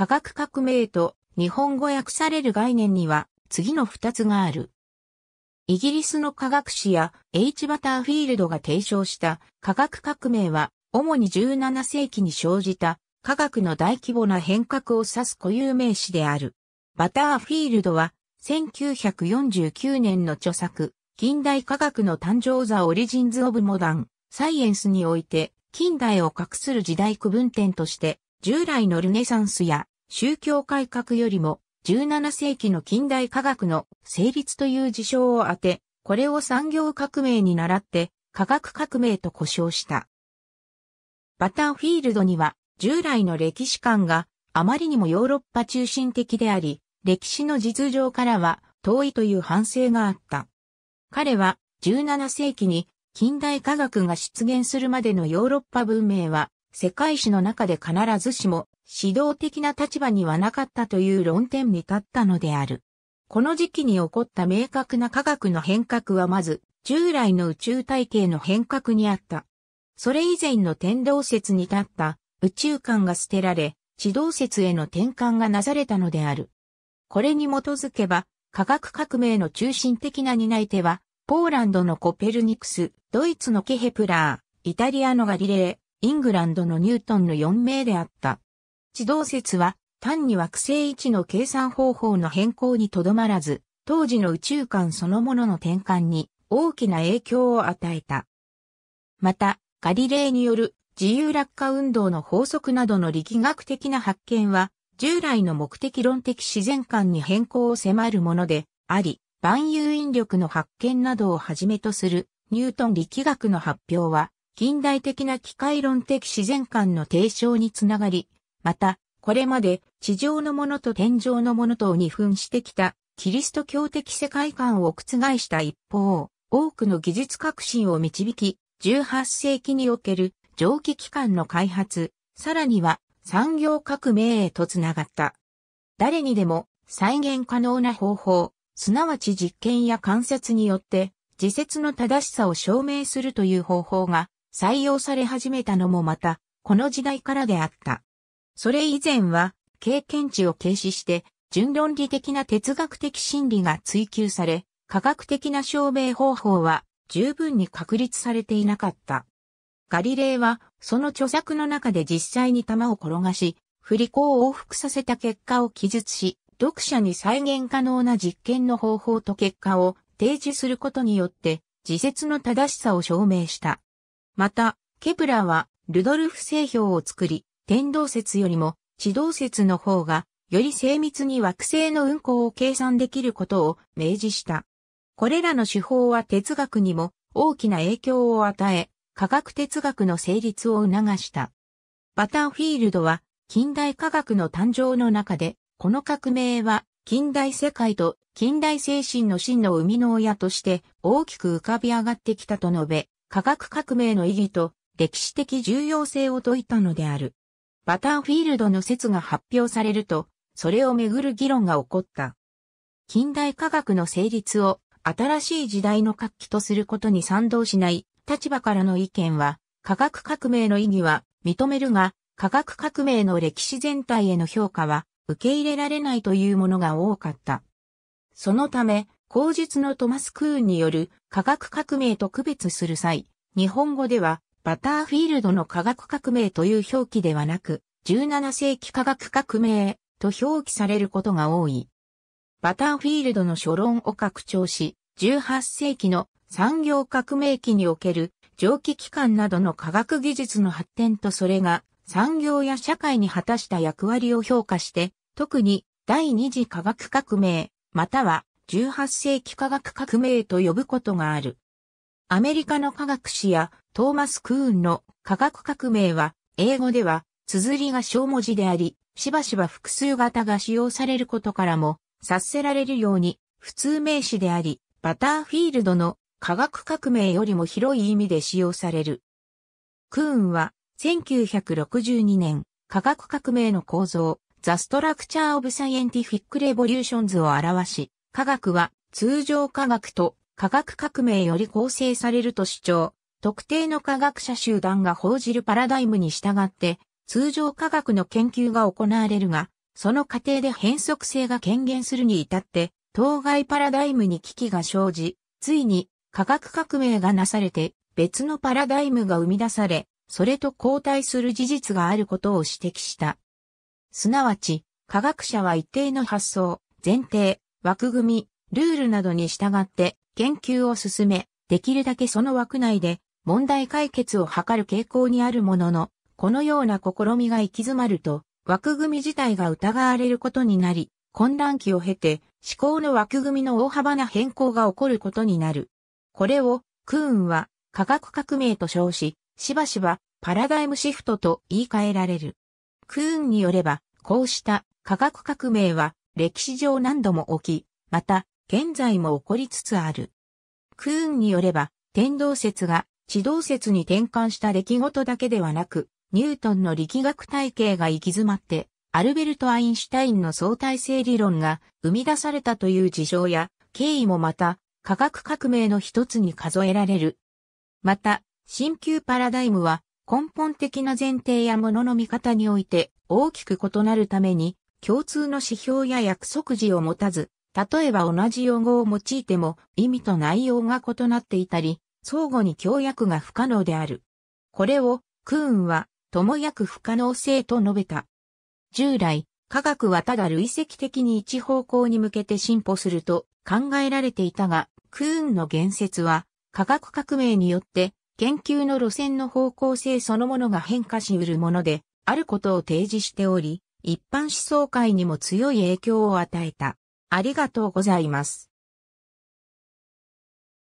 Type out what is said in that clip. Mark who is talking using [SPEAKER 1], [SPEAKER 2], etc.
[SPEAKER 1] 科学革命と日本語訳される概念には次の二つがある。イギリスの科学史や H バターフィールドが提唱した科学革命は主に17世紀に生じた科学の大規模な変革を指す固有名詞である。バターフィールドは1949年の著作近代科学の誕生ザオリジンズオブモダンサイエンスにおいて近代を画する時代区分点として従来のルネサンスや宗教改革よりも17世紀の近代科学の成立という事象を当て、これを産業革命に倣って科学革命と呼称した。バターフィールドには従来の歴史観があまりにもヨーロッパ中心的であり、歴史の実情からは遠いという反省があった。彼は17世紀に近代科学が出現するまでのヨーロッパ文明は世界史の中で必ずしも指導的な立場にはなかったという論点に立ったのである。この時期に起こった明確な科学の変革はまず、従来の宇宙体系の変革にあった。それ以前の天動説に立った宇宙観が捨てられ、地動説への転換がなされたのである。これに基づけば、科学革命の中心的な担い手は、ポーランドのコペルニクス、ドイツのケヘプラー、イタリアのガリレー、イングランドのニュートンの4名であった。地動説は単に惑星位置の計算方法の変更にとどまらず、当時の宇宙観そのものの転換に大きな影響を与えた。また、ガリレーによる自由落下運動の法則などの力学的な発見は、従来の目的論的自然観に変更を迫るものであり、万有引力の発見などをはじめとするニュートン力学の発表は、近代的な機械論的自然観の提唱につながり、また、これまで地上のものと天上のものとを二分してきたキリスト教的世界観を覆した一方、多くの技術革新を導き、18世紀における蒸気機関の開発、さらには産業革命へとつながった。誰にでも再現可能な方法、すなわち実験や観察によって自説の正しさを証明するという方法が採用され始めたのもまた、この時代からであった。それ以前は、経験値を軽視して、純論理的な哲学的心理が追求され、科学的な証明方法は十分に確立されていなかった。ガリレイは、その著作の中で実際に弾を転がし、振り子を往復させた結果を記述し、読者に再現可能な実験の方法と結果を提示することによって、自説の正しさを証明した。また、ケプラは、ルドルフ製氷を作り、天動説よりも地動説の方が、より精密に惑星の運行を計算できることを明示した。これらの手法は哲学にも大きな影響を与え、科学哲学の成立を促した。バターフィールドは近代科学の誕生の中で、この革命は近代世界と近代精神の真の生みの親として大きく浮かび上がってきたと述べ、科学革命の意義と歴史的重要性を説いたのである。バターフィールドの説が発表されると、それをめぐる議論が起こった。近代科学の成立を新しい時代の活気とすることに賛同しない立場からの意見は、科学革命の意義は認めるが、科学革命の歴史全体への評価は受け入れられないというものが多かった。そのため、後述のトマス・クーンによる科学革命と区別する際、日本語ではバターフィールドの科学革命という表記ではなく、17世紀科学革命と表記されることが多い。バターフィールドの書論を拡張し、18世紀の産業革命期における蒸気機関などの科学技術の発展とそれが産業や社会に果たした役割を評価して、特に第二次科学革命、または18世紀科学革命と呼ぶことがある。アメリカの科学誌やトーマス・クーンの科学革命は、英語では、綴りが小文字であり、しばしば複数型が使用されることからも、察せられるように、普通名詞であり、バターフィールドの科学革命よりも広い意味で使用される。クーンは、1962年、科学革命の構造、ザ・ストラクチャー・オブ・サイエンティフィック・レボリューションズを表し、科学は通常科学と科学革命より構成されると主張、特定の科学者集団が報じるパラダイムに従って、通常科学の研究が行われるが、その過程で変則性が権限するに至って、当該パラダイムに危機が生じ、ついに科学革命がなされて別のパラダイムが生み出され、それと交代する事実があることを指摘した。すなわち、科学者は一定の発想、前提、枠組み、ルールなどに従って研究を進め、できるだけその枠内で問題解決を図る傾向にあるものの、このような試みが行き詰まると、枠組み自体が疑われることになり、混乱期を経て、思考の枠組みの大幅な変更が起こることになる。これを、クーンは、科学革命と称し、しばしば、パラダイムシフトと言い換えられる。クーンによれば、こうした科学革命は歴史上何度も起き、また現在も起こりつつある。クーンによれば、天動説が地動説に転換した出来事だけではなく、ニュートンの力学体系が行き詰まって、アルベルト・アインシュタインの相対性理論が生み出されたという事象や経緯もまた科学革命の一つに数えられる。また、新旧パラダイムは根本的な前提やものの見方において大きく異なるために共通の指標や約束時を持たず例えば同じ用語を用いても意味と内容が異なっていたり、相互に協約が不可能である。これを、クーンは、ともやく不可能性と述べた。従来、科学はただ累積的に一方向に向けて進歩すると考えられていたが、クーンの言説は、科学革命によって、研究の路線の方向性そのものが変化しうるもので、あることを提示しており、一般思想界にも強い影響を与えた。ありがとうございます。